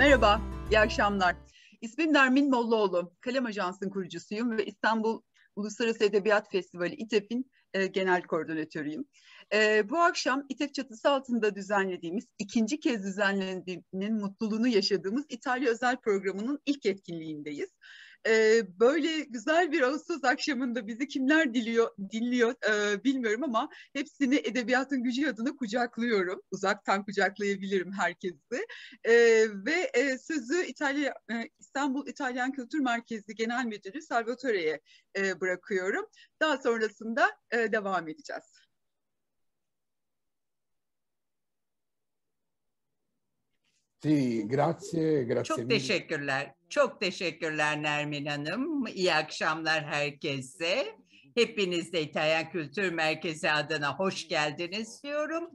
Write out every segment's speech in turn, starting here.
Merhaba, iyi akşamlar. İsmim Nermin Mollaoğlu, Kalem Ajansı'nın kurucusuyum ve İstanbul Uluslararası Edebiyat Festivali İtefin e, genel koordinatörüyüm. E, bu akşam İtef çatısı altında düzenlediğimiz, ikinci kez düzenlendiğinin mutluluğunu yaşadığımız İtalya Özel Programı'nın ilk etkinliğindeyiz. E, böyle güzel bir Ağustos akşamında bizi kimler diliyor, dinliyor e, bilmiyorum ama hepsini Edebiyatın Gücü adına kucaklıyorum. Uzaktan kucaklayabilirim herkesi. E, ve e, sözü İtalya, e, İstanbul İtalyan Kültür Merkezi Genel Müdürü Salvatore'ye e, bırakıyorum. Daha sonrasında e, devam edeceğiz. Sì, grazie, grazie Çok mille. teşekkürler. Çok teşekkürler Nermin Hanım. İyi akşamlar herkese. Hepiniz de İtalyan Kültür Merkezi adına hoş geldiniz diyorum.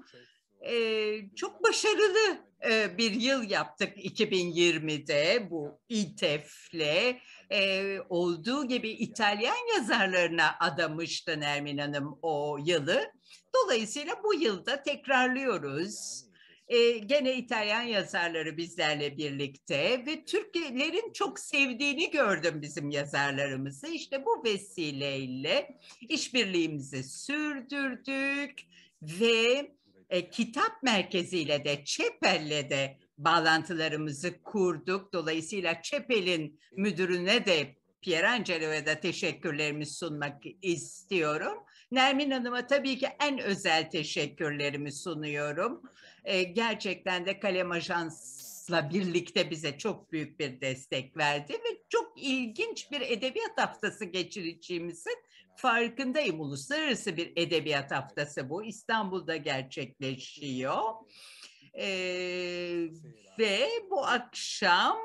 Ee, çok başarılı e, bir yıl yaptık 2020'de bu İTEF'le. E, olduğu gibi İtalyan yazarlarına adamıştı Nermin Hanım o yılı. Dolayısıyla bu yılda tekrarlıyoruz e, gene İtalyan yazarları bizlerle birlikte ve Türklerin çok sevdiğini gördüm bizim yazarlarımızı. İşte bu vesileyle işbirliğimizi sürdürdük ve e, kitap merkeziyle de Çepel'le de bağlantılarımızı kurduk. Dolayısıyla Çepel'in müdürüne de Pierangelo'ya da teşekkürlerimi sunmak istiyorum. Nermin Hanım'a tabii ki en özel teşekkürlerimi sunuyorum. E, gerçekten de Kalem Ajans'la birlikte bize çok büyük bir destek verdi ve çok ilginç bir edebiyat haftası geçireceğimizin farkındayım. Uluslararası bir edebiyat haftası bu. İstanbul'da gerçekleşiyor. Ee, ve bu akşam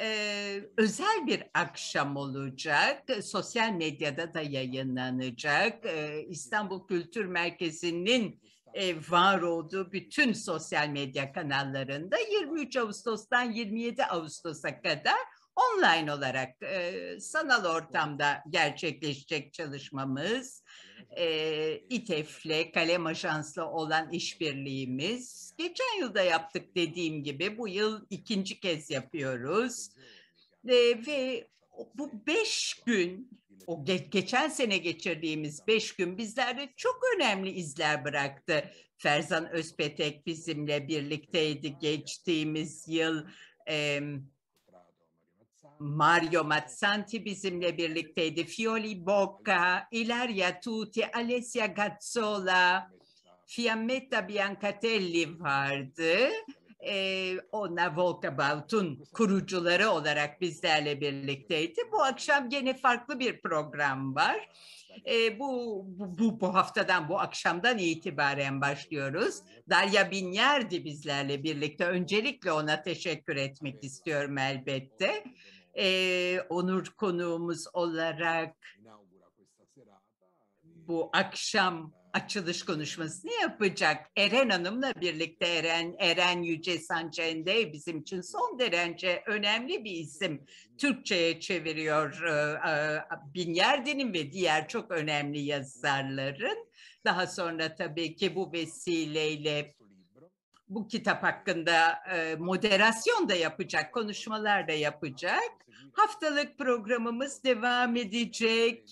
e, özel bir akşam olacak. Sosyal medyada da yayınlanacak. E, İstanbul Kültür Merkezi'nin e, var olduğu bütün sosyal medya kanallarında 23 Ağustos'tan 27 Ağustos'a kadar online olarak e, sanal ortamda gerçekleşecek çalışmamız, e, İTEF'le, şey Kalem Ajans'la olan işbirliğimiz. Geçen yılda yaptık dediğim gibi bu yıl ikinci kez yapıyoruz. E, ve bu beş gün, o ge geçen sene geçirdiğimiz beş gün bizlerde çok önemli izler bıraktı. Ferzan Özpetek bizimle birlikteydi geçtiğimiz yıl. E, Mario Mazzanti bizimle birlikteydi. Fioli Bocca, Ilaria Tuti, Alessia Gazzola, Fiammetta Biancatelli vardı. Ee, ona Walkabout'un kurucuları olarak bizlerle birlikteydi. Bu akşam gene farklı bir program var. Ee, bu, bu, bu haftadan, bu akşamdan itibaren başlıyoruz. Darya Binyerdi bizlerle birlikte. Öncelikle ona teşekkür etmek istiyorum elbette e, onur konuğumuz olarak bu akşam açılış konuşmasını yapacak. Eren Hanım'la birlikte Eren, Eren Yüce Sancende bizim için son derece önemli bir isim. Türkçe'ye çeviriyor Binyerdin'in ve diğer çok önemli yazarların. Daha sonra tabii ki bu vesileyle bu kitap hakkında e, moderasyon da yapacak, konuşmalar da yapacak. Haftalık programımız devam edecek.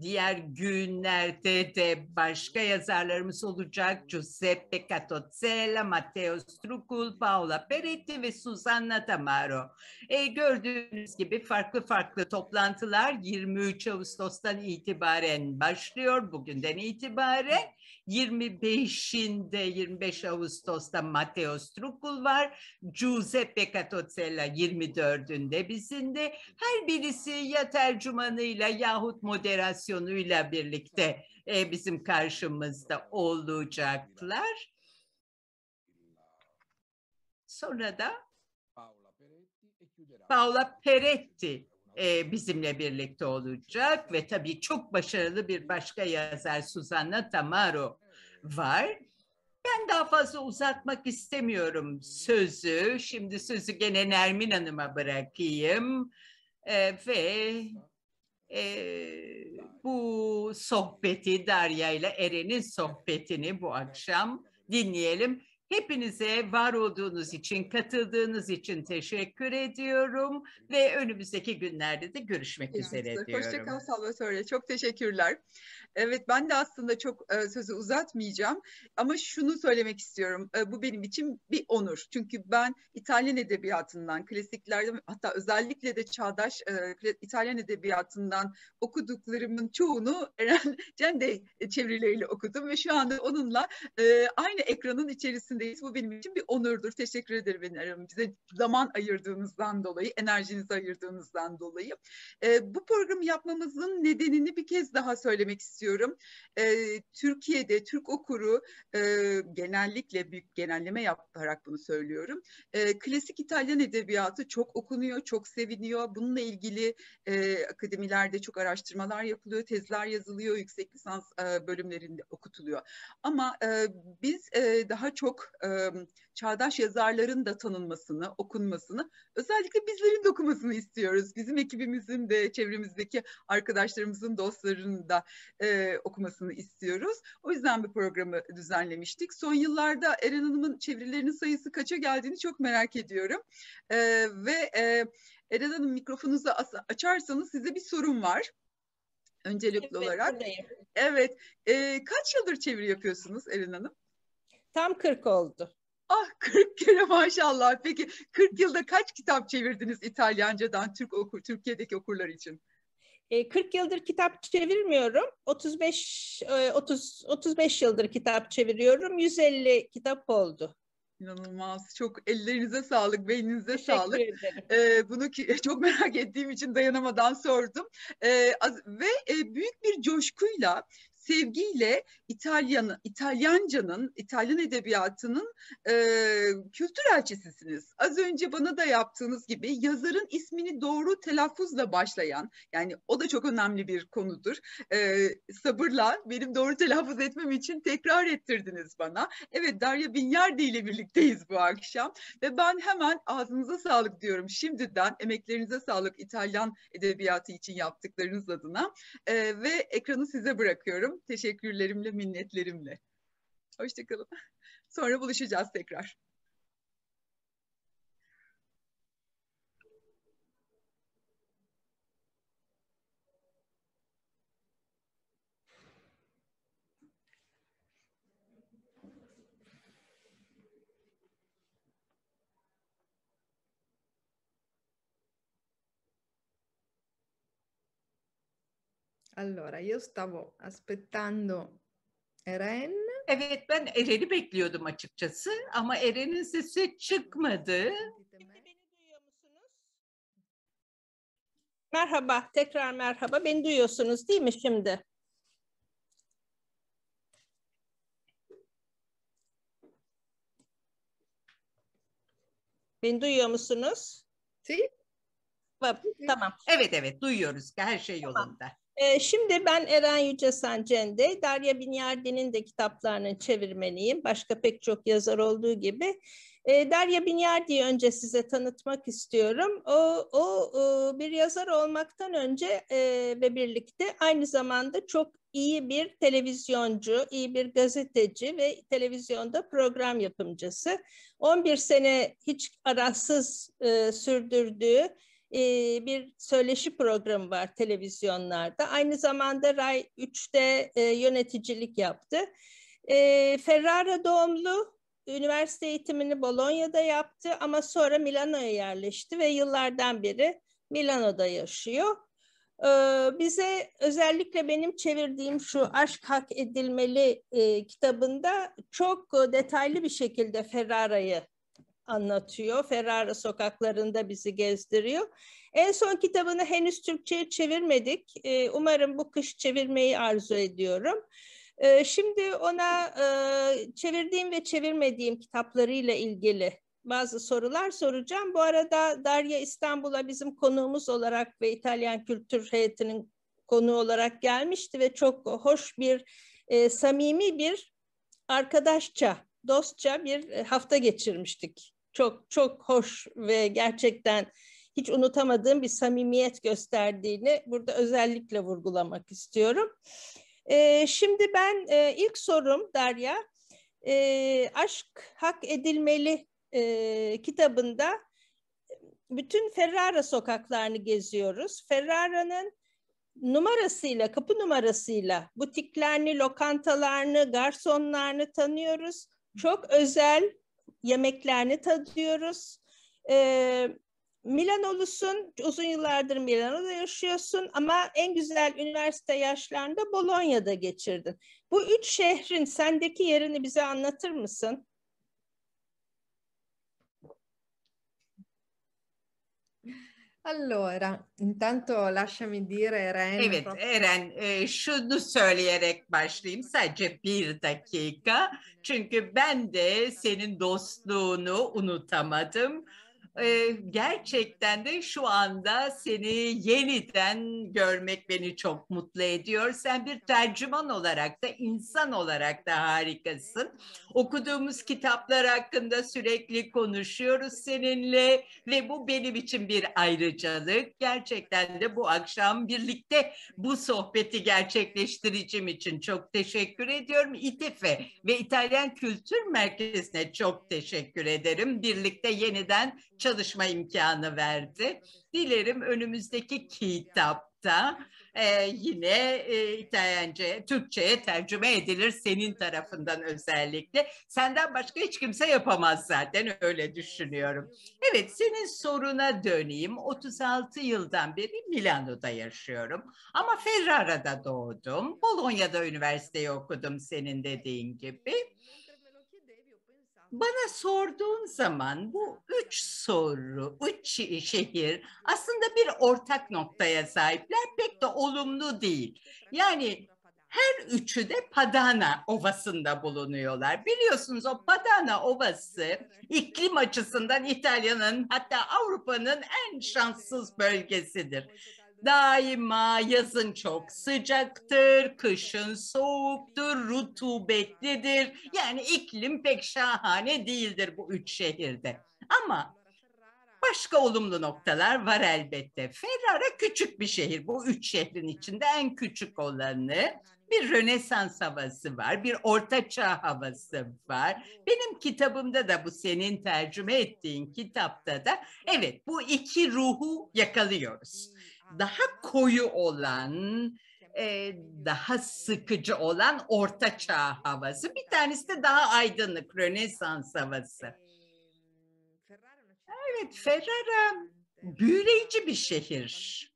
Diğer günlerde de başka yazarlarımız olacak. Giuseppe Catozzella, Matteo Strucul, Paola Peretti ve Susanna Tamaro. E, gördüğünüz gibi farklı farklı toplantılar 23 Ağustos'tan itibaren başlıyor, bugünden itibaren. 25'inde 25 Ağustos'ta Matteo Strukul var. Giuseppe Catocella 24'ünde bizimde. Her birisi ya tercümanıyla yahut moderasyonuyla birlikte e, bizim karşımızda olacaklar. Sonra da Paola Peretti e e, bizimle birlikte olacak ve tabii çok başarılı bir başka yazar Suzanna Tamaro var. Ben daha fazla uzatmak istemiyorum sözü. Şimdi sözü gene Nermin Hanım'a bırakayım e, ve e, bu sohbeti Darya ile Eren'in sohbetini bu akşam dinleyelim. Hepinize var olduğunuz için, katıldığınız için teşekkür ediyorum ve önümüzdeki günlerde de görüşmek evet, üzere Hoşça diyorum. Hoşçakal Salvatore, çok teşekkürler. Evet ben de aslında çok e, sözü uzatmayacağım ama şunu söylemek istiyorum. E, bu benim için bir onur. Çünkü ben İtalyan edebiyatından, klasiklerden hatta özellikle de çağdaş e, İtalyan edebiyatından okuduklarımın çoğunu Eren Cendey çevirileriyle okudum ve şu anda onunla e, aynı ekranın içerisinde içindeyiz. Bu benim için bir onurdur. Teşekkür ederim beni Hanım. Bize zaman ayırdığınızdan dolayı, enerjinizi ayırdığınızdan dolayı. E, bu programı yapmamızın nedenini bir kez daha söylemek istiyorum. E, Türkiye'de Türk okuru e, genellikle büyük genelleme yaparak bunu söylüyorum. E, klasik İtalyan edebiyatı çok okunuyor, çok seviniyor. Bununla ilgili e, akademilerde çok araştırmalar yapılıyor, tezler yazılıyor, yüksek lisans e, bölümlerinde okutuluyor. Ama e, biz e, daha çok e, çağdaş yazarların da tanınmasını, okunmasını, özellikle bizlerin de okumasını istiyoruz. Bizim ekibimizin de, çevremizdeki arkadaşlarımızın, dostlarının da e, okumasını istiyoruz. O yüzden bir programı düzenlemiştik. Son yıllarda Eren Hanım'ın çevirilerinin sayısı kaça geldiğini çok merak ediyorum. E, ve e, Eren Hanım mikrofonunuzu açarsanız size bir sorum var öncelikli evet, olarak. Buradayım. Evet. E, kaç yıldır çeviri yapıyorsunuz Erin Hanım? Tam 40 oldu. Ah 40 kere maşallah. Peki 40 yılda kaç kitap çevirdiniz İtalyancadan Türk okur, Türkiye'deki okurlar için? E, 40 yıldır kitap çevirmiyorum. 35 e, 30 35 yıldır kitap çeviriyorum. 150 kitap oldu. İnanılmaz. Çok ellerinize sağlık, beyninize Teşekkür sağlık. Ee, bunu ki, çok merak ettiğim için dayanamadan sordum. Ee, az, ve e, büyük bir coşkuyla sevgiyle İtalyan İtalyancanın, İtalyan edebiyatının e, kültür elçisisiniz. Az önce bana da yaptığınız gibi yazarın ismini doğru telaffuzla başlayan, yani o da çok önemli bir konudur. E, sabırla benim doğru telaffuz etmem için tekrar ettirdiniz bana. Evet Darya Binyardi ile birlikteyiz bu akşam ve ben hemen ağzınıza sağlık diyorum şimdiden. Emeklerinize sağlık İtalyan edebiyatı için yaptıklarınız adına e, ve ekranı size bırakıyorum. Teşekkürlerimle, minnetlerimle. Hoşçakalın. Sonra buluşacağız tekrar. Allora, io stavo aspettando Eren. Evet, ben Eren'i bekliyordum açıkçası ama Eren'in sesi çıkmadı. Merhaba, tekrar merhaba. Beni duyuyorsunuz değil mi şimdi? Beni duyuyor musunuz? Sí. Tamam. Evet evet duyuyoruz. Her şey yolunda. Ee, şimdi ben Eren Yücesan Cende, Darya Binyardi'nin de kitaplarının çevirmeniyim. Başka pek çok yazar olduğu gibi. Ee, Darya Binyardi'yi önce size tanıtmak istiyorum. O, o e, bir yazar olmaktan önce e, ve birlikte aynı zamanda çok iyi bir televizyoncu, iyi bir gazeteci ve televizyonda program yapımcısı. 11 sene hiç arasız e, sürdürdüğü e, bir söyleşi programı var televizyonlarda. Aynı zamanda Ray 3'te e, yöneticilik yaptı. E, Ferrara doğumlu, üniversite eğitimini Bologna'da yaptı ama sonra Milano'ya yerleşti ve yıllardan beri Milano'da yaşıyor. bize özellikle benim çevirdiğim şu Aşk Hak Edilmeli kitabında çok detaylı bir şekilde Ferrara'yı anlatıyor. Ferrara sokaklarında bizi gezdiriyor. En son kitabını henüz Türkçe'ye çevirmedik. Ee, umarım bu kış çevirmeyi arzu ediyorum. Ee, şimdi ona e, çevirdiğim ve çevirmediğim kitaplarıyla ilgili bazı sorular soracağım. Bu arada Darya İstanbul'a bizim konuğumuz olarak ve İtalyan Kültür Heyeti'nin konu olarak gelmişti ve çok hoş bir, e, samimi bir arkadaşça, dostça bir e, hafta geçirmiştik çok çok hoş ve gerçekten hiç unutamadığım bir samimiyet gösterdiğini burada özellikle vurgulamak istiyorum. E, şimdi ben e, ilk sorum Derya, e, Aşk Hak Edilmeli e, kitabında bütün Ferrara sokaklarını geziyoruz. Ferrara'nın numarasıyla, kapı numarasıyla butiklerini, lokantalarını, garsonlarını tanıyoruz. Çok özel, yemeklerini tadıyoruz. E, ee, Milanolusun, uzun yıllardır Milano'da yaşıyorsun ama en güzel üniversite yaşlarında Bolonya'da geçirdin. Bu üç şehrin sendeki yerini bize anlatır mısın? Allora, intanto lasciami dire Eren. Evet, proprio... Eren e, şunu söyleyerek başlayayım sadece bir dakika. Çünkü ben de senin dostluğunu unutamadım e, gerçekten de şu anda seni yeniden görmek beni çok mutlu ediyor. Sen bir tercüman olarak da insan olarak da harikasın. Okuduğumuz kitaplar hakkında sürekli konuşuyoruz seninle ve bu benim için bir ayrıcalık. Gerçekten de bu akşam birlikte bu sohbeti gerçekleştireceğim için çok teşekkür ediyorum. İTİF'e ve İtalyan Kültür Merkezi'ne çok teşekkür ederim. Birlikte yeniden çalışma imkanı verdi. Dilerim önümüzdeki kitapta e, yine e, İtalyanca, Türkçe'ye tercüme edilir senin tarafından özellikle. Senden başka hiç kimse yapamaz zaten öyle düşünüyorum. Evet senin soruna döneyim. 36 yıldan beri Milano'da yaşıyorum ama Ferrara'da doğdum. Bolonya'da üniversiteyi okudum senin dediğin gibi bana sorduğun zaman bu üç soru, üç şehir aslında bir ortak noktaya sahipler pek de olumlu değil. Yani her üçü de Padana Ovası'nda bulunuyorlar. Biliyorsunuz o Padana Ovası iklim açısından İtalya'nın hatta Avrupa'nın en şanssız bölgesidir. Daima yazın çok sıcaktır, kışın soğuktur, rutubetlidir. Yani iklim pek şahane değildir bu üç şehirde. Ama başka olumlu noktalar var elbette. Ferrara küçük bir şehir. Bu üç şehrin içinde en küçük olanı. Bir Rönesans havası var, bir Ortaçağ havası var. Benim kitabımda da bu senin tercüme ettiğin kitapta da evet bu iki ruhu yakalıyoruz daha koyu olan, e, daha sıkıcı olan orta çağ havası. Bir tanesi de daha aydınlık Rönesans havası. Evet Ferrara büyüleyici bir şehir.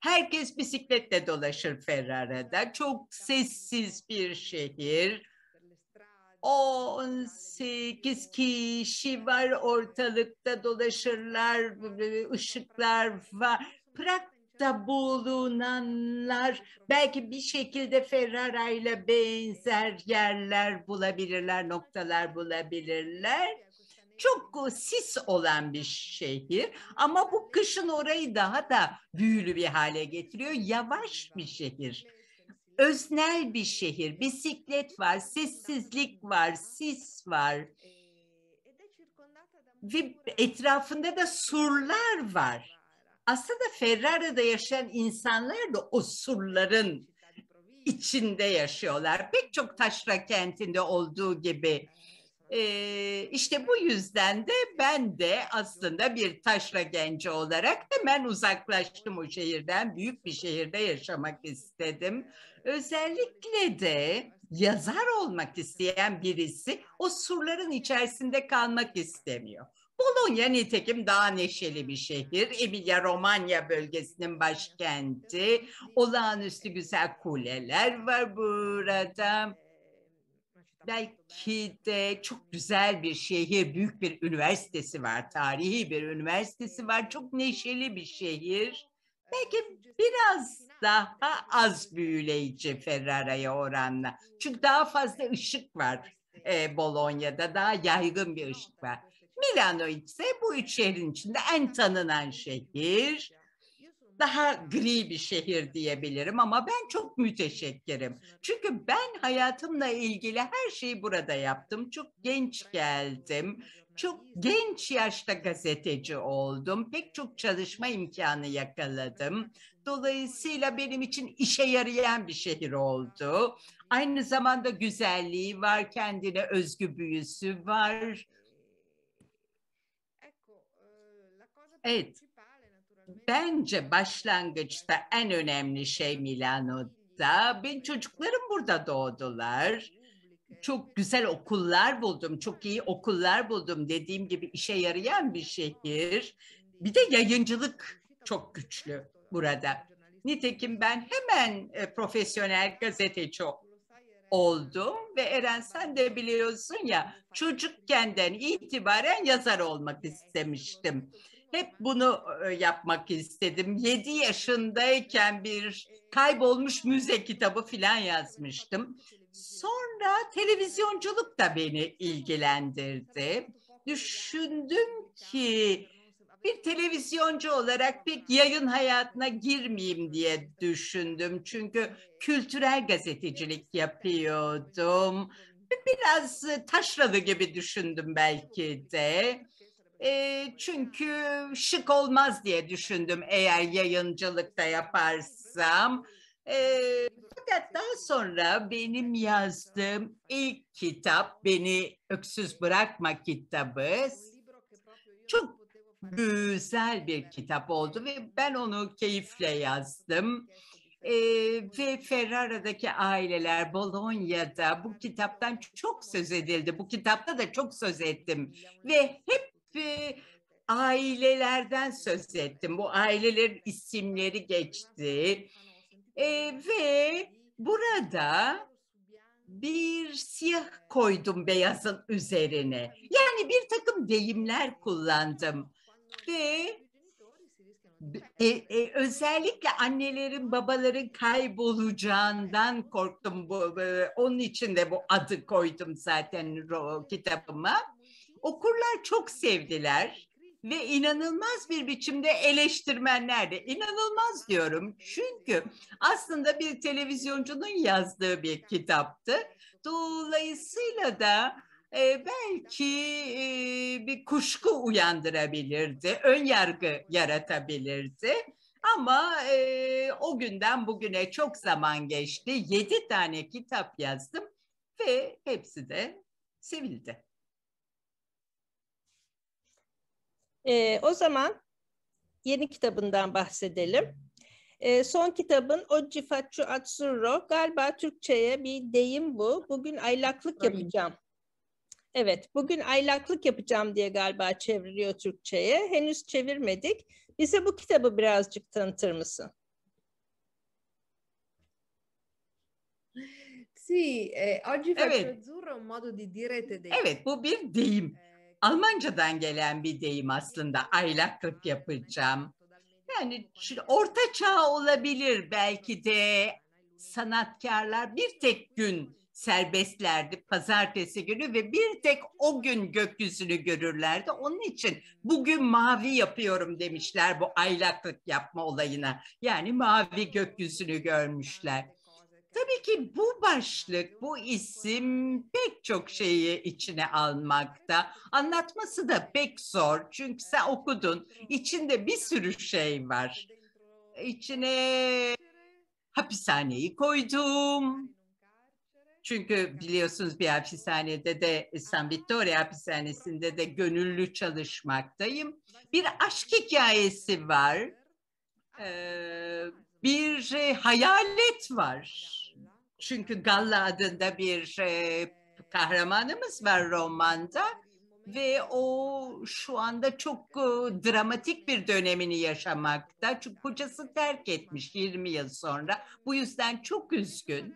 Herkes bisikletle dolaşır Ferrara'da. Çok sessiz bir şehir. 18 kişi var ortalıkta dolaşırlar, ıı, ışıklar var Prag'da bulunanlar belki bir şekilde Ferrara ile benzer yerler bulabilirler, noktalar bulabilirler. Çok sis olan bir şehir ama bu kışın orayı daha da büyülü bir hale getiriyor. Yavaş bir şehir öznel bir şehir. Bisiklet var, sessizlik var, sis var. Ee, e Ve etrafında da surlar var aslında Ferrara'da yaşayan insanlar da osurların içinde yaşıyorlar. Pek çok taşra kentinde olduğu gibi. Ee, işte bu yüzden de ben de aslında bir taşra genci olarak hemen uzaklaştım o şehirden. Büyük bir şehirde yaşamak istedim. Özellikle de yazar olmak isteyen birisi o surların içerisinde kalmak istemiyor. Bologna nitekim daha neşeli bir şehir. Emilia Romanya bölgesinin başkenti. Olağanüstü güzel kuleler var burada. Belki de çok güzel bir şehir, büyük bir üniversitesi var, tarihi bir üniversitesi var. Çok neşeli bir şehir. Belki biraz daha az büyüleyici Ferrara'ya oranla. Çünkü daha fazla ışık var e, Bologna'da, daha yaygın bir ışık var. Milano ise bu üç şehrin içinde en tanınan şehir. Daha gri bir şehir diyebilirim ama ben çok müteşekkirim. Çünkü ben hayatımla ilgili her şeyi burada yaptım. Çok genç geldim. Çok genç yaşta gazeteci oldum. Pek çok çalışma imkanı yakaladım. Dolayısıyla benim için işe yarayan bir şehir oldu. Aynı zamanda güzelliği var, kendine özgü büyüsü var Evet. Bence başlangıçta en önemli şey Milano'da. Ben çocuklarım burada doğdular. Çok güzel okullar buldum, çok iyi okullar buldum. Dediğim gibi işe yarayan bir şehir. Bir de yayıncılık çok güçlü burada. Nitekim ben hemen e, profesyonel gazeteci oldum ve Eren sen de biliyorsun ya çocukkenden itibaren yazar olmak istemiştim. Hep bunu e, yapmak istedim. Yedi yaşındayken bir kaybolmuş müze kitabı filan yazmıştım. Sonra televizyonculuk da beni ilgilendirdi. Düşündüm ki bir televizyoncu olarak pek yayın hayatına girmeyeyim diye düşündüm. Çünkü kültürel gazetecilik yapıyordum. Biraz e, taşralı gibi düşündüm belki de. E, çünkü şık olmaz diye düşündüm eğer yayıncılıkta yaparsam. E, fakat daha sonra benim yazdığım ilk kitap, Beni Öksüz Bırakma kitabı çok güzel bir kitap oldu ve ben onu keyifle yazdım. Ee, ve Ferrara'daki aileler Bologna'da bu kitaptan çok söz edildi. Bu kitapta da çok söz ettim. Ve hep çeşitli ailelerden söz ettim. Bu ailelerin isimleri geçti. E, ve burada bir siyah koydum beyazın üzerine. Yani bir takım deyimler kullandım. Ve e, e, özellikle annelerin babaların kaybolacağından korktum. Bu, e, onun için de bu adı koydum zaten ro, kitabıma. Okurlar çok sevdiler ve inanılmaz bir biçimde eleştirmenler de inanılmaz diyorum. Çünkü aslında bir televizyoncunun yazdığı bir kitaptı. Dolayısıyla da e, belki e, bir kuşku uyandırabilirdi, ön yargı yaratabilirdi. Ama e, o günden bugüne çok zaman geçti. Yedi tane kitap yazdım ve hepsi de sevildi. E, o zaman yeni kitabından bahsedelim. E, son kitabın O Cifatçu Atsurro. Galiba Türkçe'ye bir deyim bu. Bugün aylaklık yapacağım. Evet, bugün aylaklık yapacağım diye galiba çeviriyor Türkçe'ye. Henüz çevirmedik. Bize bu kitabı birazcık tanıtır mısın? Sì, eh, oggi faccio evet. azzurro un modo di dire tedesco. Evet, bu bir deyim. Eh, Almancadan gelen bir deyim aslında. Aylaklık yapacağım. Yani orta çağ olabilir belki de sanatkarlar bir tek gün serbestlerdi pazartesi günü ve bir tek o gün gökyüzünü görürlerdi. Onun için bugün mavi yapıyorum demişler bu aylaklık yapma olayına. Yani mavi gökyüzünü görmüşler. Tabii ki bu başlık, bu isim pek çok şeyi içine almakta. Anlatması da pek zor çünkü sen okudun. İçinde bir sürü şey var. İçine hapishaneyi koydum. Çünkü biliyorsunuz bir hapishanede de San Vittoria hapishanesinde de gönüllü çalışmaktayım. Bir aşk hikayesi var. Ee, bir e, hayalet var çünkü Galla adında bir e, kahramanımız var romanda ve o şu anda çok e, dramatik bir dönemini yaşamakta. Çünkü kocası terk etmiş 20 yıl sonra. Bu yüzden çok üzgün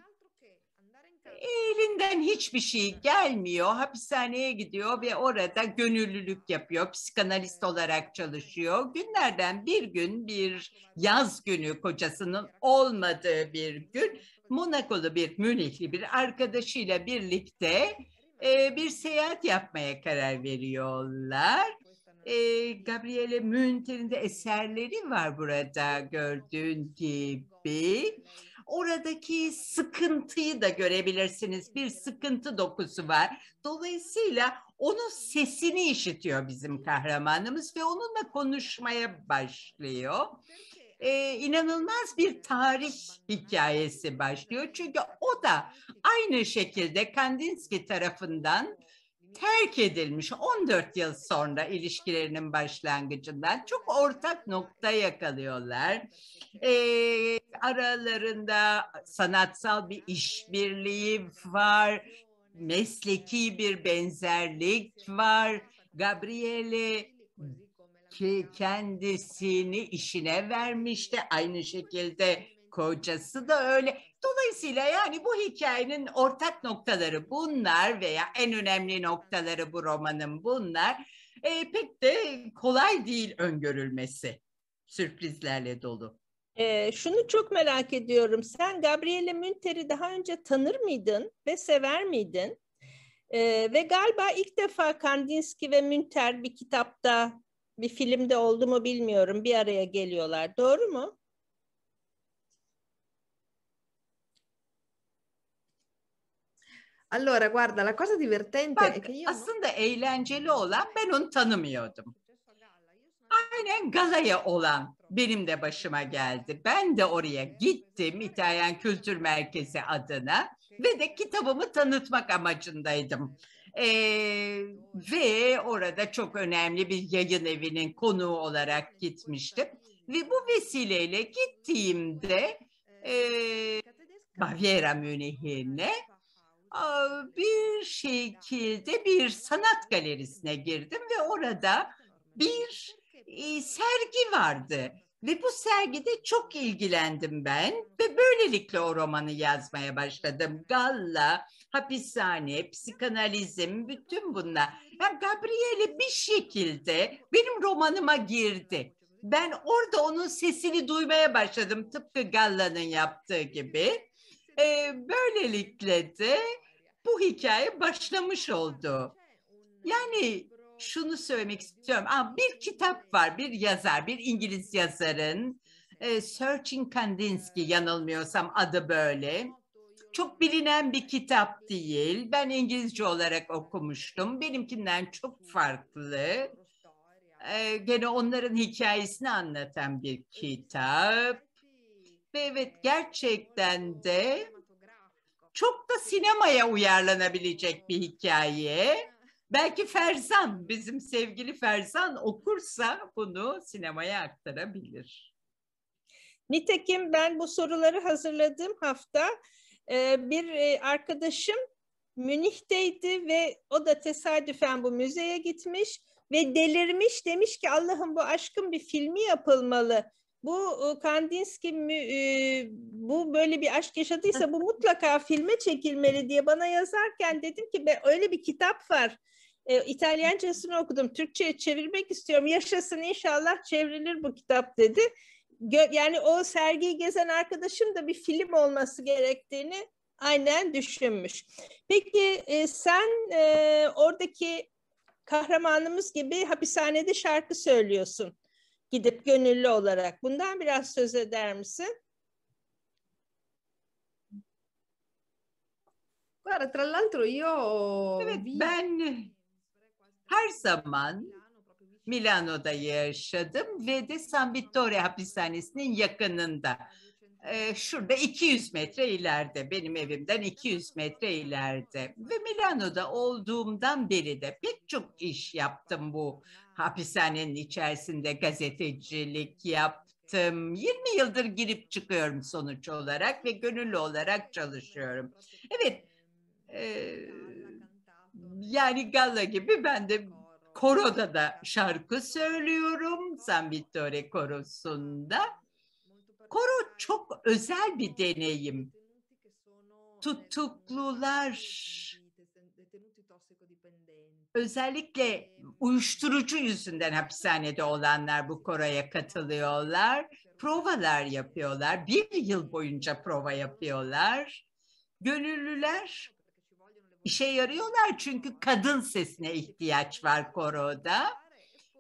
e, elinden hiçbir şey gelmiyor. Hapishaneye gidiyor ve orada gönüllülük yapıyor. Psikanalist olarak çalışıyor. Günlerden bir gün bir yaz günü kocasının olmadığı bir gün Monakolu bir Münihli bir arkadaşıyla birlikte e, bir seyahat yapmaya karar veriyorlar. E, Gabriele Münter'in de eserleri var burada gördüğün gibi oradaki sıkıntıyı da görebilirsiniz. Bir sıkıntı dokusu var. Dolayısıyla onun sesini işitiyor bizim kahramanımız ve onunla konuşmaya başlıyor. Ee, inanılmaz bir tarih hikayesi başlıyor. Çünkü o da aynı şekilde Kandinsky tarafından terk edilmiş 14 yıl sonra ilişkilerinin başlangıcından çok ortak nokta yakalıyorlar. E, aralarında sanatsal bir işbirliği var, mesleki bir benzerlik var. Gabriele ki kendisini işine vermişti. Aynı şekilde kocası da öyle. Dolayısıyla yani bu hikayenin ortak noktaları bunlar veya en önemli noktaları bu romanın bunlar. E, pek de kolay değil öngörülmesi. Sürprizlerle dolu. E, şunu çok merak ediyorum. Sen Gabriele Münter'i daha önce tanır mıydın ve sever miydin? E, ve galiba ilk defa Kandinsky ve Münter bir kitapta, bir filmde oldu mu bilmiyorum. Bir araya geliyorlar. Doğru mu? Allora guarda la cosa divertente Bak, è che io... aslında eğlenceli olan ben onu tanımıyordum. Aynen galaya olan benim de başıma geldi. Ben de oraya gittim İtalyan Kültür Merkezi adına ve de kitabımı tanıtmak amacındaydım. Ee, ve orada çok önemli bir yayın evinin konuğu olarak gitmiştim. Ve bu vesileyle gittiğimde e, Baviera Münih'ine bir şekilde bir sanat galerisine girdim ve orada bir e, sergi vardı. Ve bu sergide çok ilgilendim ben ve böylelikle o romanı yazmaya başladım. Galla, hapishane, psikanalizm bütün bunlar. Yani Gabriele bir şekilde benim romanıma girdi. Ben orada onun sesini duymaya başladım tıpkı Galla'nın yaptığı gibi. E, böylelikle de bu hikaye başlamış oldu. Yani şunu söylemek istiyorum. Aa, bir kitap var, bir yazar, bir İngiliz yazarın. E, Searching Kandinsky yanılmıyorsam adı böyle. Çok bilinen bir kitap değil. Ben İngilizce olarak okumuştum. Benimkinden çok farklı. E, gene onların hikayesini anlatan bir kitap ve evet gerçekten de çok da sinemaya uyarlanabilecek bir hikaye. Belki Ferzan, bizim sevgili Ferzan okursa bunu sinemaya aktarabilir. Nitekim ben bu soruları hazırladığım hafta e, bir e, arkadaşım Münih'teydi ve o da tesadüfen bu müzeye gitmiş ve delirmiş demiş ki Allah'ım bu aşkın bir filmi yapılmalı bu e, Kandinsky e, bu böyle bir aşk yaşadıysa bu mutlaka filme çekilmeli diye bana yazarken dedim ki ben öyle bir kitap var. E, İtalyancasını okudum. Türkçe'ye çevirmek istiyorum. Yaşasın inşallah çevrilir bu kitap dedi. yani o sergiyi gezen arkadaşım da bir film olması gerektiğini aynen düşünmüş. Peki sen oradaki kahramanımız gibi hapishanede şarkı söylüyorsun gidip gönüllü olarak. Bundan biraz söz eder misin? Guarda, tra l'altro io evet, ben her zaman Milano'da yaşadım ve de San Vittore hapishanesinin yakınında e, şurada 200 metre ileride benim evimden 200 metre ileride ve Milano'da olduğumdan beri de pek çok iş yaptım bu hapishanenin içerisinde gazetecilik yaptım. 20 yıldır girip çıkıyorum sonuç olarak ve gönüllü olarak çalışıyorum. Evet e, yani Galla gibi ben de Koro'da da şarkı söylüyorum. San Vittore Korosu'nda Koro çok özel bir deneyim. Tutuklular özellikle uyuşturucu yüzünden hapishanede olanlar bu koraya katılıyorlar. Provalar yapıyorlar. Bir yıl boyunca prova yapıyorlar. Gönüllüler işe yarıyorlar çünkü kadın sesine ihtiyaç var koroda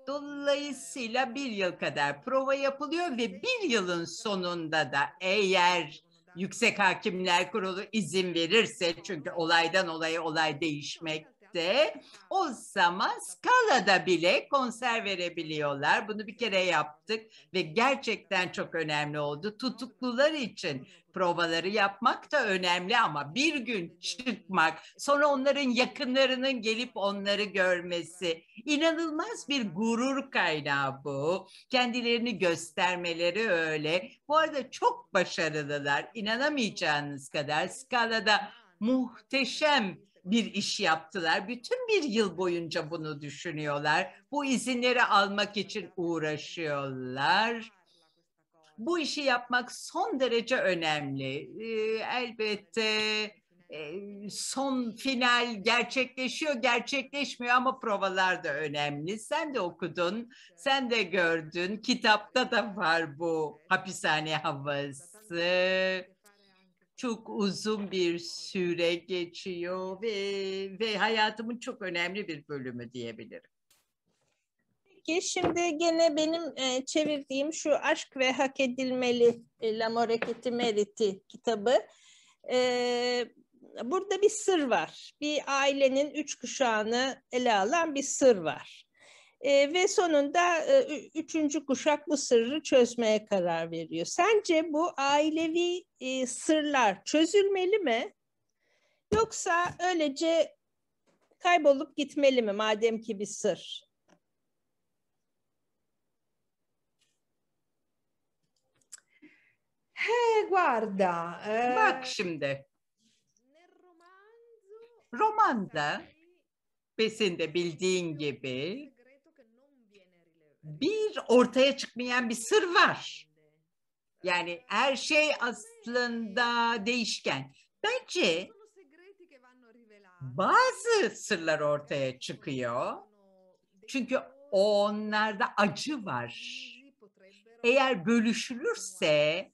Dolayısıyla bir yıl kadar prova yapılıyor ve bir yılın sonunda da eğer Yüksek Hakimler Kurulu izin verirse çünkü olaydan olaya olay değişmekte o zaman skalada bile konser verebiliyorlar. Bunu bir kere yaptık ve gerçekten çok önemli oldu. Tutuklular için provaları yapmak da önemli ama bir gün çıkmak, sonra onların yakınlarının gelip onları görmesi inanılmaz bir gurur kaynağı bu. Kendilerini göstermeleri öyle. Bu arada çok başarılılar. İnanamayacağınız kadar Skala'da muhteşem bir iş yaptılar. Bütün bir yıl boyunca bunu düşünüyorlar. Bu izinleri almak için uğraşıyorlar bu işi yapmak son derece önemli. Ee, elbette e, son final gerçekleşiyor, gerçekleşmiyor ama provalar da önemli. Sen de okudun, sen de gördün. Kitapta da var bu hapishane havası. Çok uzun bir süre geçiyor ve, ve hayatımın çok önemli bir bölümü diyebilirim. Peki şimdi gene benim e, çevirdiğim şu Aşk ve Hak Edilmeli e, Lamoreketi Meriti kitabı. E, burada bir sır var. Bir ailenin üç kuşağını ele alan bir sır var. E, ve sonunda e, üçüncü kuşak bu sırrı çözmeye karar veriyor. Sence bu ailevi e, sırlar çözülmeli mi? Yoksa öylece kaybolup gitmeli mi madem ki bir sır? He eh, guarda. E, Bak şimdi. Romanda besin de bildiğin gibi bir ortaya çıkmayan bir sır var. Yani her şey aslında değişken. Bence bazı sırlar ortaya çıkıyor. Çünkü onlarda acı var. Eğer bölüşülürse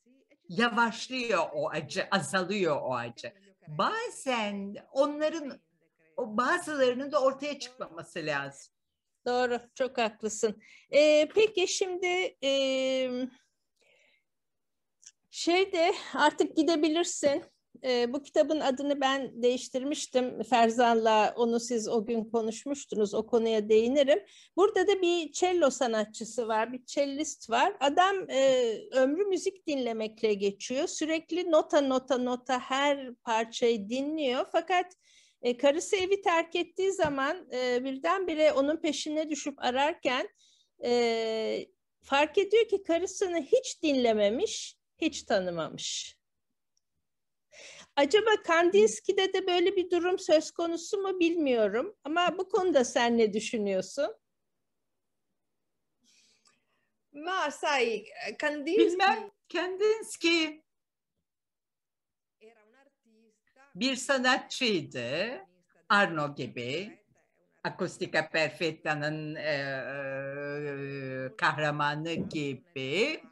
yavaşlıyor o acı, azalıyor o acı. Bazen onların bazılarının da ortaya çıkmaması lazım. Doğru, çok haklısın. Ee, peki şimdi e, şeyde artık gidebilirsin. E, bu kitabın adını ben değiştirmiştim. Ferzan'la onu siz o gün konuşmuştunuz. O konuya değinirim. Burada da bir cello sanatçısı var, bir cellist var. Adam e, ömrü müzik dinlemekle geçiyor. Sürekli nota nota nota her parçayı dinliyor. Fakat e, karısı evi terk ettiği zaman e, birdenbire onun peşine düşüp ararken e, fark ediyor ki karısını hiç dinlememiş, hiç tanımamış. Acaba Kandinsky'de de böyle bir durum söz konusu mu bilmiyorum ama bu konuda sen ne düşünüyorsun? Marsay eh, Kandinsky Bilmem Kandinsky bir sanatçıydı. Arno gibi Akustika Perfetta'nın e, eh, eh, kahramanı gibi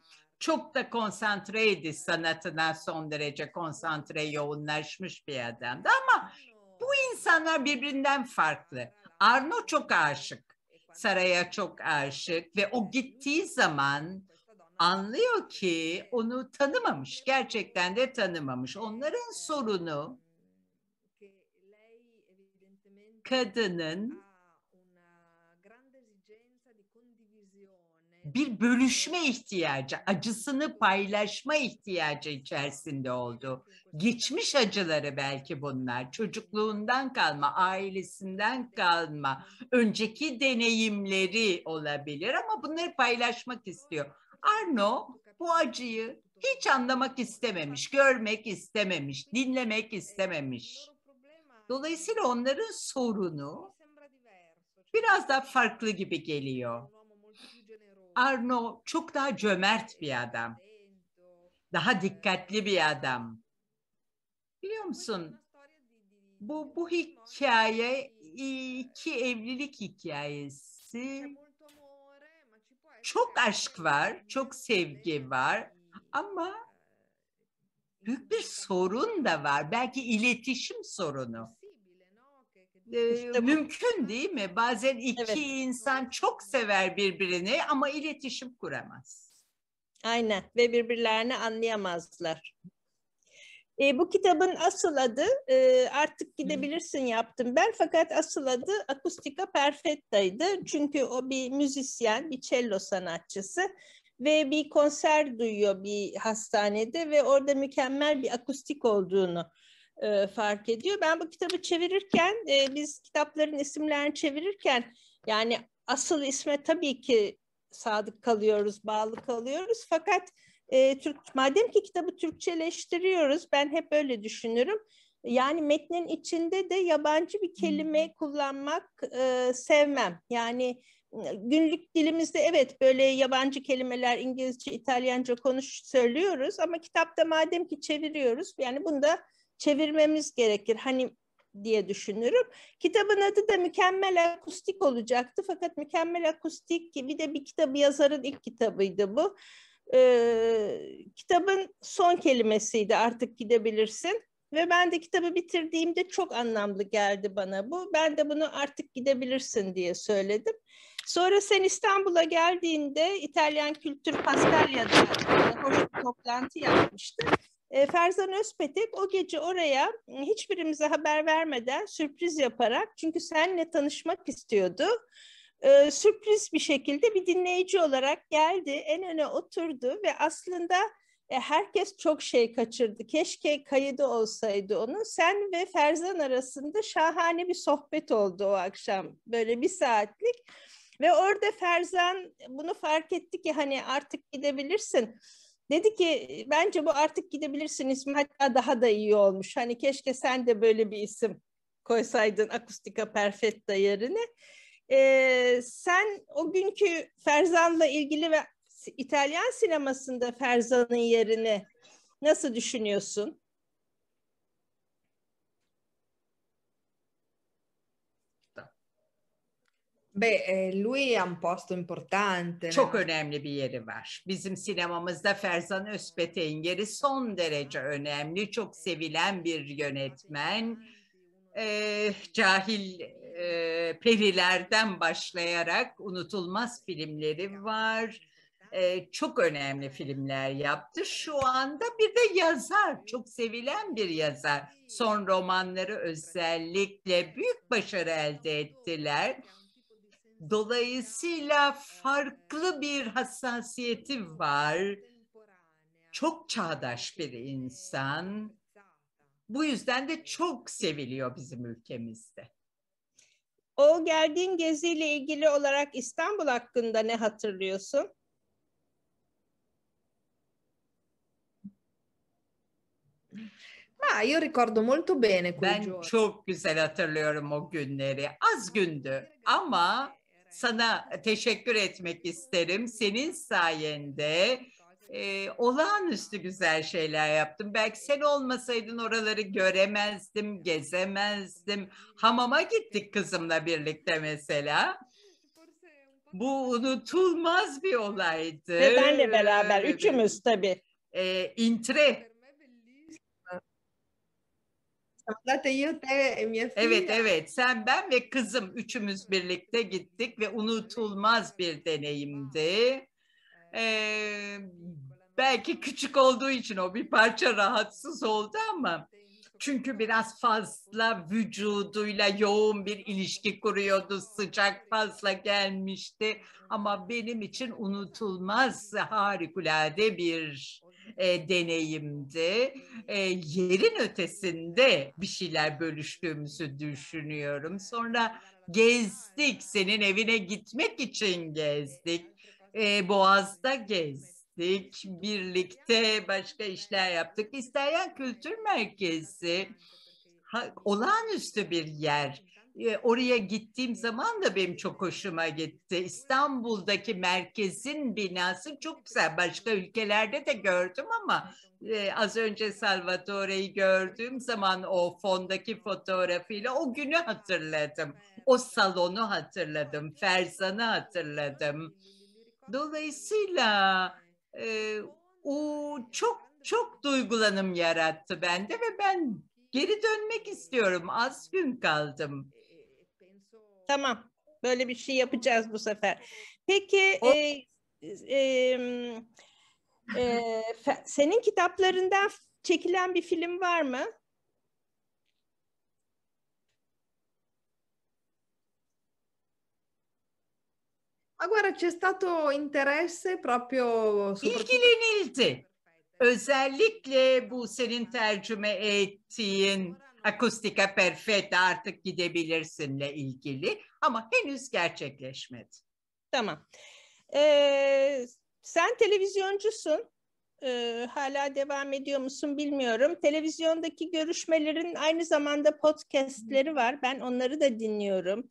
çok da konsantreydi sanatına son derece konsantre yoğunlaşmış bir adamdı ama bu insanlar birbirinden farklı. Arno çok aşık, saraya çok aşık ve o gittiği zaman anlıyor ki onu tanımamış, gerçekten de tanımamış. Onların sorunu kadının bir bölüşme ihtiyacı, acısını paylaşma ihtiyacı içerisinde oldu. Geçmiş acıları belki bunlar, çocukluğundan kalma, ailesinden kalma, önceki deneyimleri olabilir ama bunları paylaşmak istiyor. Arno bu acıyı hiç anlamak istememiş, görmek istememiş, dinlemek istememiş. Dolayısıyla onların sorunu biraz daha farklı gibi geliyor. Arno çok daha cömert bir adam. Daha dikkatli bir adam. Biliyor musun? Bu, bu hikaye iki evlilik hikayesi. Çok aşk var, çok sevgi var ama büyük bir sorun da var. Belki iletişim sorunu. E, işte mümkün değil mi? Bazen iki evet. insan çok sever birbirini ama iletişim kuramaz. Aynen ve birbirlerini anlayamazlar. E, bu kitabın asıl adı e, artık gidebilirsin yaptım ben fakat asıl adı Akustika Perfetta'ydı. Çünkü o bir müzisyen, bir cello sanatçısı ve bir konser duyuyor bir hastanede ve orada mükemmel bir akustik olduğunu e, fark ediyor. Ben bu kitabı çevirirken, e, biz kitapların isimlerini çevirirken yani asıl isme tabii ki sadık kalıyoruz, bağlı kalıyoruz. Fakat e, Türk, madem ki kitabı Türkçeleştiriyoruz, ben hep öyle düşünürüm. Yani metnin içinde de yabancı bir kelime hmm. kullanmak e, sevmem. Yani günlük dilimizde evet böyle yabancı kelimeler İngilizce, İtalyanca konuş söylüyoruz ama kitapta madem ki çeviriyoruz yani bunu da çevirmemiz gerekir. Hani diye düşünürüm. Kitabın adı da Mükemmel Akustik olacaktı fakat Mükemmel Akustik gibi de bir kitabı yazarın ilk kitabıydı bu. Ee, kitabın son kelimesiydi artık gidebilirsin. Ve ben de kitabı bitirdiğimde çok anlamlı geldi bana bu. Ben de bunu artık gidebilirsin diye söyledim. Sonra sen İstanbul'a geldiğinde İtalyan Kültür Pastalya'da hoş bir toplantı yapmıştık. E, Ferzan Özpetek o gece oraya ıı, hiçbirimize haber vermeden sürpriz yaparak çünkü senle tanışmak istiyordu. Iı, sürpriz bir şekilde bir dinleyici olarak geldi, en öne oturdu ve aslında e, herkes çok şey kaçırdı. Keşke kaydı olsaydı onu. Sen ve Ferzan arasında şahane bir sohbet oldu o akşam. Böyle bir saatlik. Ve orada Ferzan bunu fark etti ki hani artık gidebilirsin Dedi ki e, bence bu artık gidebilirsin ismi hatta daha da iyi olmuş. Hani keşke sen de böyle bir isim koysaydın akustika perfetta yerine. Ee, sen o günkü Ferzan'la ilgili ve İtalyan sinemasında Ferzan'ın yerini nasıl düşünüyorsun? Beh, ehm, lui ha un posto importante. Çok önemli bir yeri var. Bizim sinemamızda Ferzan Özpetek'in yeri son derece önemli. Çok sevilen bir yönetmen. Ee, cahil e, perilerden başlayarak unutulmaz filmleri var. Ee, çok önemli filmler yaptı. Şu anda bir de yazar, çok sevilen bir yazar. Son romanları özellikle büyük başarı elde ettiler Dolayısıyla farklı bir hassasiyeti var. Çok çağdaş bir insan. Bu yüzden de çok seviliyor bizim ülkemizde. O geldiğin geziyle ilgili olarak İstanbul hakkında ne hatırlıyorsun? Ma io ricordo molto bene quei ben giorni. çok güzel hatırlıyorum o günleri. Az gündü ama sana teşekkür etmek isterim. Senin sayende e, olağanüstü güzel şeyler yaptım. Belki sen olmasaydın oraları göremezdim, gezemezdim. Hamama gittik kızımla birlikte mesela. Bu unutulmaz bir olaydı. Ve benle beraber üçümüz tabii. E, intre Zaten eu, Evet evet sen ben ve kızım üçümüz birlikte gittik ve unutulmaz bir deneyimdi. Ee, belki küçük olduğu için o bir parça rahatsız oldu ama çünkü biraz fazla vücuduyla yoğun bir ilişki kuruyordu. Sıcak fazla gelmişti ama benim için unutulmaz harikulade bir e, deneyimdi. E, yerin ötesinde bir şeyler bölüştüğümüzü düşünüyorum. Sonra gezdik, senin evine gitmek için gezdik. E, Boğaz'da gezdik, birlikte başka işler yaptık. İsteyen Kültür Merkezi ha, olağanüstü bir yer e, oraya gittiğim zaman da benim çok hoşuma gitti. İstanbul'daki merkezin binası çok güzel. Başka ülkelerde de gördüm ama e, az önce Salvatore'yi gördüğüm zaman o fondaki fotoğrafıyla o günü hatırladım. O salonu hatırladım. Ferzan'ı hatırladım. Dolayısıyla e, o çok çok duygulanım yarattı bende ve ben geri dönmek istiyorum. Az gün kaldım. Tamam. Böyle bir şey yapacağız bu sefer. Peki o... e, e, e, senin kitaplarından çekilen bir film var mı? Agora ah, guarda, c'è stato interesse proprio... İlgilenildi. Özellikle bu senin tercüme ettiğin akustika perfetta artık gidebilirsinle ilgili ama henüz gerçekleşmedi. Tamam. Ee, sen televizyoncusun. Ee, hala devam ediyor musun bilmiyorum. Televizyondaki görüşmelerin aynı zamanda podcastleri var. Ben onları da dinliyorum.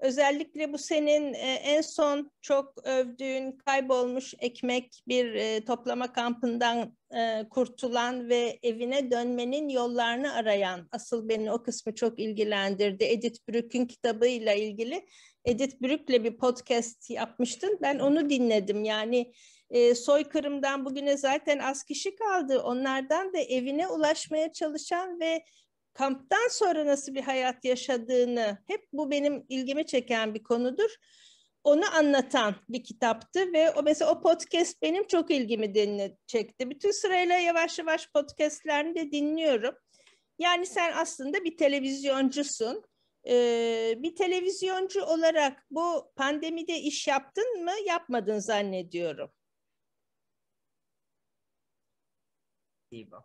Özellikle bu senin e, en son çok övdüğün kaybolmuş ekmek bir e, toplama kampından e, kurtulan ve evine dönmenin yollarını arayan asıl beni o kısmı çok ilgilendirdi. Edith Brück'ün kitabıyla ilgili Edith Brück'le bir podcast yapmıştın. Ben onu dinledim. Yani soykırımdan bugüne zaten az kişi kaldı. Onlardan da evine ulaşmaya çalışan ve kamptan sonra nasıl bir hayat yaşadığını hep bu benim ilgimi çeken bir konudur. Onu anlatan bir kitaptı ve o mesela o podcast benim çok ilgimi dinle, çekti. Bütün sırayla yavaş yavaş podcastlerini de dinliyorum. Yani sen aslında bir televizyoncusun. Ee, bir televizyoncu olarak bu pandemide iş yaptın mı? Yapmadın zannediyorum. İyi bu.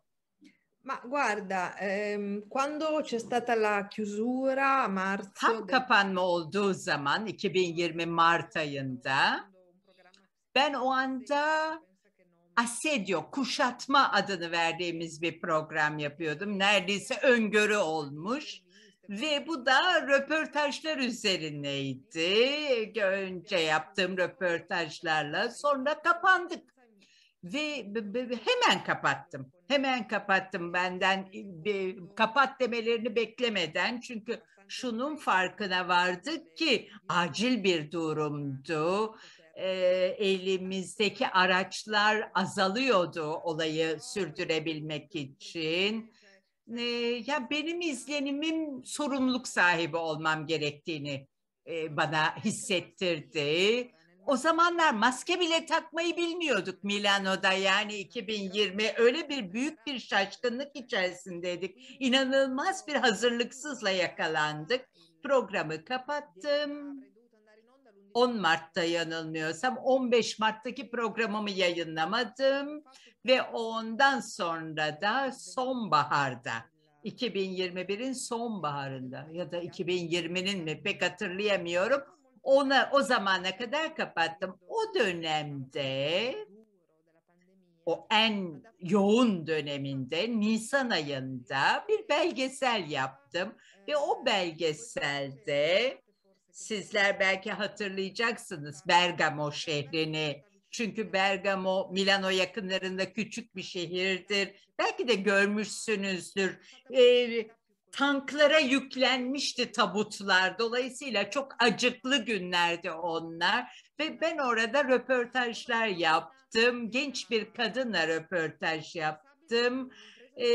Ma guarda, ehm, quando c'è stata la chiusura a marzo... Tam kapanma olduğu zaman 2020 Mart ayında ben o anda Asedio, kuşatma adını verdiğimiz bir program yapıyordum. Neredeyse öngörü olmuş ve bu da röportajlar üzerineydi. Önce yaptığım röportajlarla sonra kapandık ve hemen kapattım. Hemen kapattım benden kapat demelerini beklemeden çünkü şunun farkına vardık ki acil bir durumdu. E, elimizdeki araçlar azalıyordu olayı sürdürebilmek için. E, ya benim izlenimim sorumluluk sahibi olmam gerektiğini e, bana hissettirdi. O zamanlar maske bile takmayı bilmiyorduk Milano'da yani 2020 öyle bir büyük bir şaşkınlık içerisindeydik. İnanılmaz bir hazırlıksızla yakalandık. Programı kapattım. 10 Mart'ta yanılmıyorsam 15 Mart'taki programımı yayınlamadım ve ondan sonra da sonbaharda 2021'in sonbaharında ya da 2020'nin mi pek hatırlayamıyorum ona o zamana kadar kapattım. O dönemde o en yoğun döneminde Nisan ayında bir belgesel yaptım ve o belgeselde sizler belki hatırlayacaksınız Bergamo şehrini. Çünkü Bergamo Milano yakınlarında küçük bir şehirdir. Belki de görmüşsünüzdür. Ee, tanklara yüklenmişti tabutlar. Dolayısıyla çok acıklı günlerdi onlar ve ben orada röportajlar yaptım. Genç bir kadınla röportaj yaptım. Ee,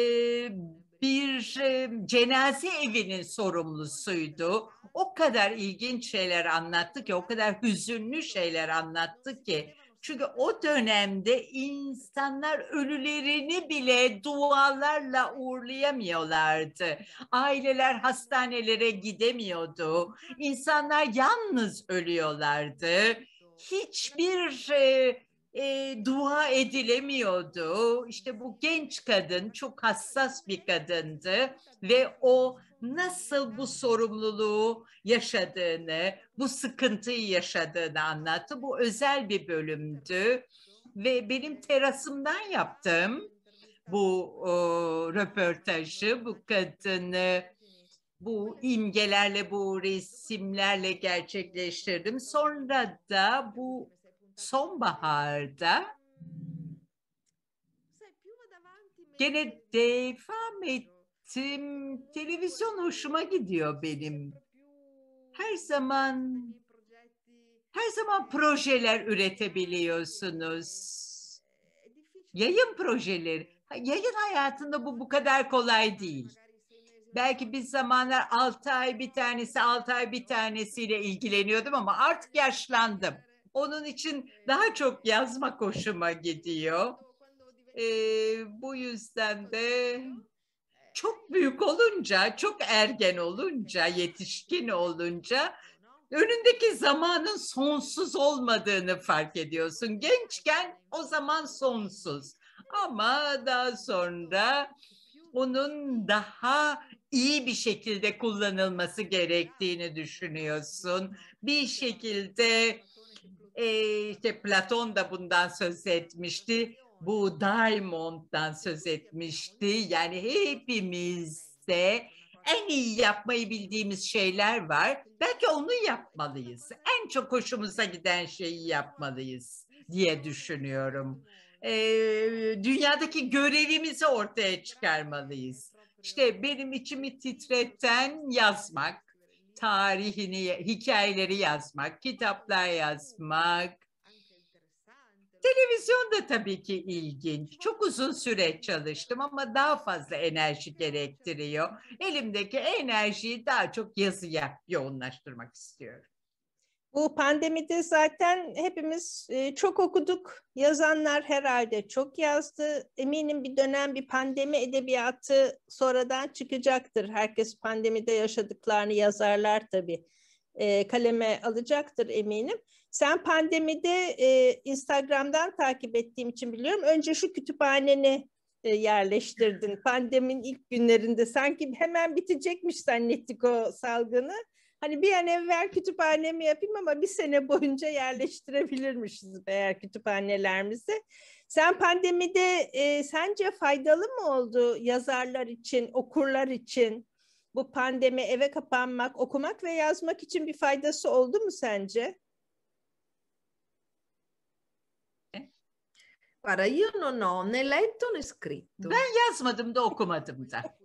bir e, cenaze evinin sorumlusuydu. O kadar ilginç şeyler anlattı ki, o kadar hüzünlü şeyler anlattı ki çünkü o dönemde insanlar ölülerini bile dualarla uğurlayamıyorlardı. Aileler hastanelere gidemiyordu. İnsanlar yalnız ölüyorlardı. Hiçbir e, e, dua edilemiyordu. İşte bu genç kadın çok hassas bir kadındı ve o nasıl bu sorumluluğu yaşadığını, bu sıkıntıyı yaşadığını anlattı. Bu özel bir bölümdü ve benim terasımdan yaptım bu o, röportajı, bu kadını bu imgelerle, bu resimlerle gerçekleştirdim. Sonra da bu sonbaharda gene devam ettim televizyon hoşuma gidiyor benim. Her zaman her zaman projeler üretebiliyorsunuz. Yayın projeleri. Yayın hayatında bu bu kadar kolay değil. Belki bir zamanlar 6 ay bir tanesi 6 ay bir tanesiyle ilgileniyordum ama artık yaşlandım. Onun için daha çok yazma hoşuma gidiyor. Ee, bu yüzden de çok büyük olunca, çok ergen olunca, yetişkin olunca önündeki zamanın sonsuz olmadığını fark ediyorsun. Gençken o zaman sonsuz ama daha sonra onun daha iyi bir şekilde kullanılması gerektiğini düşünüyorsun. Bir şekilde e, işte Platon da bundan söz etmişti bu Diamond'dan söz etmişti. Yani hepimizde en iyi yapmayı bildiğimiz şeyler var. Belki onu yapmalıyız. En çok hoşumuza giden şeyi yapmalıyız diye düşünüyorum. Ee, dünyadaki görevimizi ortaya çıkarmalıyız. İşte benim içimi titreten yazmak, tarihini, hikayeleri yazmak, kitaplar yazmak, Televizyon da tabii ki ilginç. Çok uzun süre çalıştım ama daha fazla enerji gerektiriyor. Elimdeki enerjiyi daha çok yazıya yoğunlaştırmak istiyorum. Bu pandemide zaten hepimiz e, çok okuduk. Yazanlar herhalde çok yazdı. Eminim bir dönem bir pandemi edebiyatı sonradan çıkacaktır. Herkes pandemide yaşadıklarını yazarlar tabii e, kaleme alacaktır eminim. Sen pandemide e, Instagram'dan takip ettiğim için biliyorum. Önce şu kütüphaneni e, yerleştirdin. Pandemin ilk günlerinde sanki hemen bitecekmiş zannettik o salgını. Hani bir an evvel kütüphanemi yapayım ama bir sene boyunca yerleştirebilirmişiz eğer kütüphanelerimizi. Sen pandemide e, sence faydalı mı oldu yazarlar için, okurlar için? bu pandemi eve kapanmak, okumak ve yazmak için bir faydası oldu mu sence? Para io non ho né letto né scritto. Ben yazmadım da okumadım da.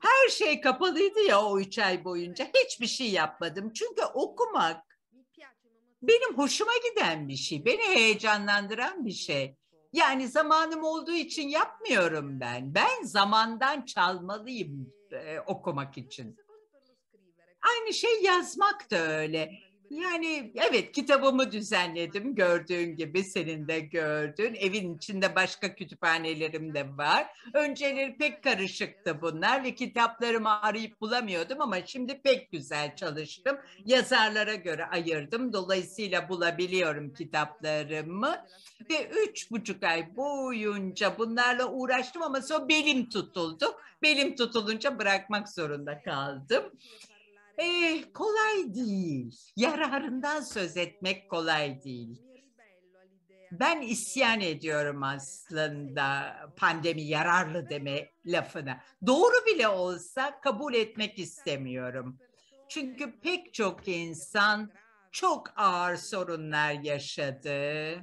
Her şey kapalıydı ya o üç ay boyunca. Hiçbir şey yapmadım. Çünkü okumak benim hoşuma giden bir şey. Beni heyecanlandıran bir şey. Yani zamanım olduğu için yapmıyorum ben. Ben zamandan çalmalıyım e, okumak için. Aynı şey yazmak da öyle. Yani evet kitabımı düzenledim gördüğün gibi senin de gördün. Evin içinde başka kütüphanelerim de var. Önceleri pek karışıktı bunlar ve kitaplarımı arayıp bulamıyordum ama şimdi pek güzel çalıştım. Yazarlara göre ayırdım. Dolayısıyla bulabiliyorum kitaplarımı. Ve üç buçuk ay boyunca bunlarla uğraştım ama sonra belim tutuldu. Belim tutulunca bırakmak zorunda kaldım. E, kolay değil. Yararından söz etmek kolay değil. Ben isyan ediyorum aslında pandemi yararlı deme lafına. Doğru bile olsa kabul etmek istemiyorum. Çünkü pek çok insan çok ağır sorunlar yaşadı.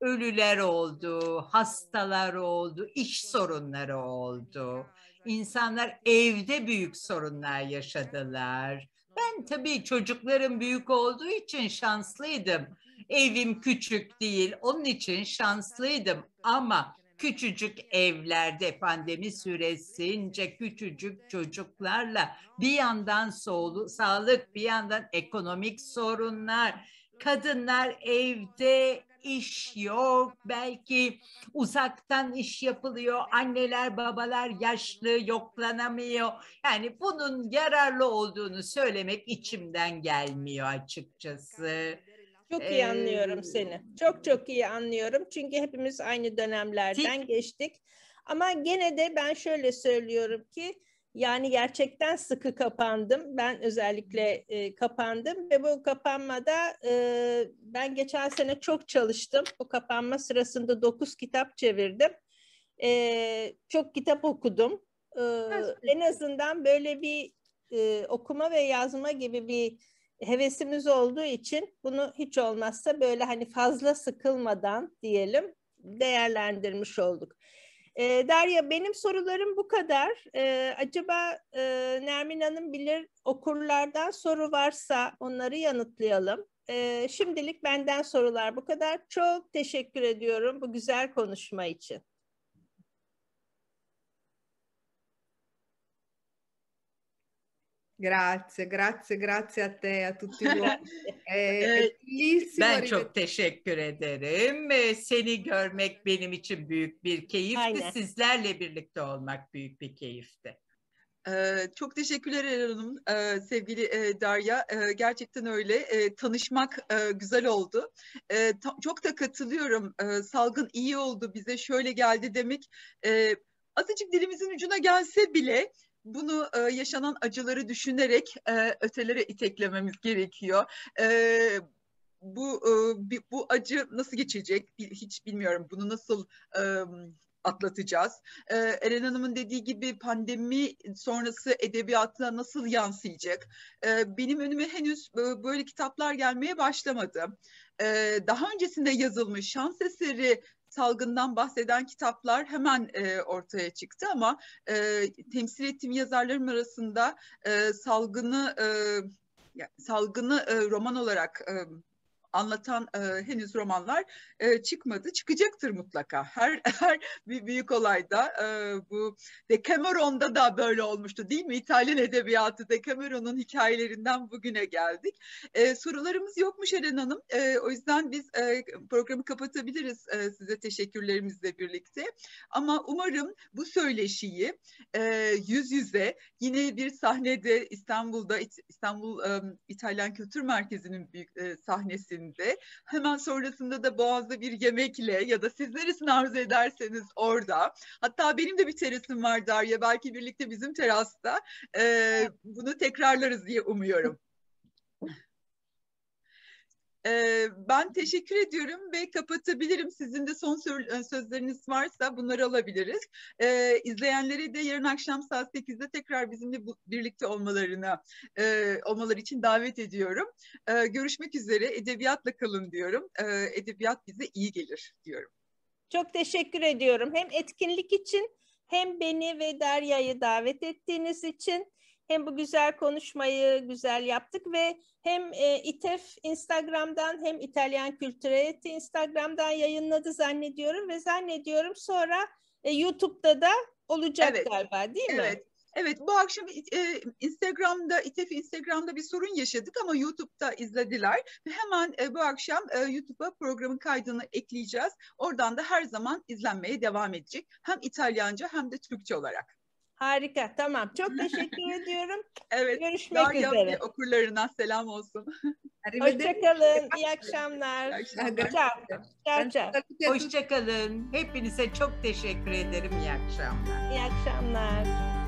Ölüler oldu, hastalar oldu, iş sorunları oldu İnsanlar evde büyük sorunlar yaşadılar. Ben tabii çocuklarım büyük olduğu için şanslıydım. Evim küçük değil, onun için şanslıydım. Ama küçücük evlerde pandemi süresince küçücük çocuklarla bir yandan soğulu, sağlık bir yandan ekonomik sorunlar, kadınlar evde iş yok belki uzaktan iş yapılıyor anneler babalar yaşlı yoklanamıyor yani bunun yararlı olduğunu söylemek içimden gelmiyor açıkçası çok iyi anlıyorum seni. Çok çok iyi anlıyorum. Çünkü hepimiz aynı dönemlerden tek... geçtik. Ama gene de ben şöyle söylüyorum ki yani gerçekten sıkı kapandım. Ben özellikle e, kapandım ve bu kapanmada e, ben geçen sene çok çalıştım. Bu kapanma sırasında dokuz kitap çevirdim. E, çok kitap okudum. E, en azından böyle bir e, okuma ve yazma gibi bir hevesimiz olduğu için bunu hiç olmazsa böyle hani fazla sıkılmadan diyelim değerlendirmiş olduk. E, Derya benim sorularım bu kadar. E, acaba e, Nermin Hanım bilir okurlardan soru varsa onları yanıtlayalım. E, şimdilik benden sorular bu kadar. Çok teşekkür ediyorum bu güzel konuşma için. Grazie, grazie, grazie a te, e a tutti voi. Ee, ben çok teşekkür ederim. E, seni görmek benim için büyük bir keyifti. Aynen. Sizlerle birlikte olmak büyük bir keyifti. Ee, çok teşekkürler Erhan Hanım, ee, sevgili e, Darya. Ee, gerçekten öyle. Ee, tanışmak e, güzel oldu. Ee, çok da katılıyorum. Ee, salgın iyi oldu, bize şöyle geldi demek. Ee, azıcık dilimizin ucuna gelse bile bunu e, yaşanan acıları düşünerek e, ötelere iteklememiz gerekiyor. E, bu e, bu acı nasıl geçecek hiç bilmiyorum. Bunu nasıl e, atlatacağız. Ee, Eren Hanım'ın dediği gibi pandemi sonrası edebiyata nasıl yansıyacak? Ee, benim önüme henüz böyle kitaplar gelmeye başlamadı. Ee, daha öncesinde yazılmış şans eseri salgından bahseden kitaplar hemen e, ortaya çıktı ama e, temsil ettiğim yazarlarım arasında e, salgını e, salgını e, roman olarak e, anlatan e, henüz romanlar e, çıkmadı. Çıkacaktır mutlaka. Her her bir büyük olayda e, bu Decameron'da da böyle olmuştu değil mi? İtalyan edebiyatı Decameron'un hikayelerinden bugüne geldik. E, sorularımız yokmuş Eren Hanım. E, o yüzden biz e, programı kapatabiliriz e, size teşekkürlerimizle birlikte. Ama umarım bu söyleşiyi e, yüz yüze yine bir sahnede İstanbul'da İstanbul e, İtalyan Kültür Merkezi'nin büyük e, sahnesi saatinde. Hemen sonrasında da Boğaz'da bir yemekle ya da siz neresini arzu ederseniz orada. Hatta benim de bir terasım var Darya. Belki birlikte bizim terasta e, bunu tekrarlarız diye umuyorum. E, ben teşekkür ediyorum ve kapatabilirim. Sizin de son e, sözleriniz varsa bunları alabiliriz. E, izleyenlere de yarın akşam saat 8'de tekrar bizimle bu, birlikte olmalarına e, olmaları için davet ediyorum. E, görüşmek üzere. Edebiyatla kalın diyorum. E, edebiyat bize iyi gelir diyorum. Çok teşekkür ediyorum. Hem etkinlik için hem beni ve Derya'yı davet ettiğiniz için hem bu güzel konuşmayı güzel yaptık ve hem e, İTEF Instagram'dan hem İtalyan Kültür Kültüreti Instagram'dan yayınladı zannediyorum ve zannediyorum sonra e, YouTube'da da olacak evet. galiba değil evet. mi? Evet. Evet bu akşam e, Instagram'da İTEF Instagram'da bir sorun yaşadık ama YouTube'da izlediler ve hemen e, bu akşam e, YouTube'a programın kaydını ekleyeceğiz. Oradan da her zaman izlenmeye devam edecek. Hem İtalyanca hem de Türkçe olarak. Harika. Tamam. Çok teşekkür ediyorum. evet. Görüşmek Daha üzere. okurlarına selam olsun. Hoşçakalın. İyi akşamlar. Ciao. Ciao. Hoşçakalın. Hepinize çok teşekkür ederim. İyi akşamlar. İyi akşamlar.